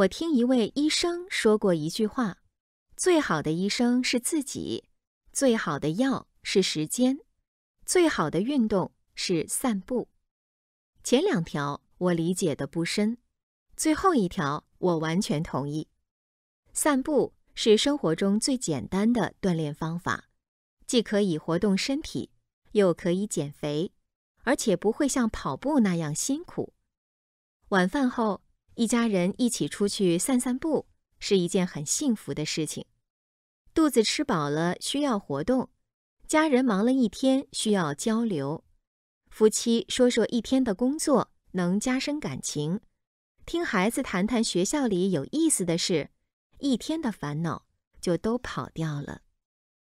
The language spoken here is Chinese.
我听一位医生说过一句话：“最好的医生是自己，最好的药是时间，最好的运动是散步。”前两条我理解的不深，最后一条我完全同意。散步是生活中最简单的锻炼方法，既可以活动身体，又可以减肥，而且不会像跑步那样辛苦。晚饭后。一家人一起出去散散步是一件很幸福的事情。肚子吃饱了需要活动，家人忙了一天需要交流，夫妻说说一天的工作能加深感情，听孩子谈谈学校里有意思的，事一天的烦恼就都跑掉了。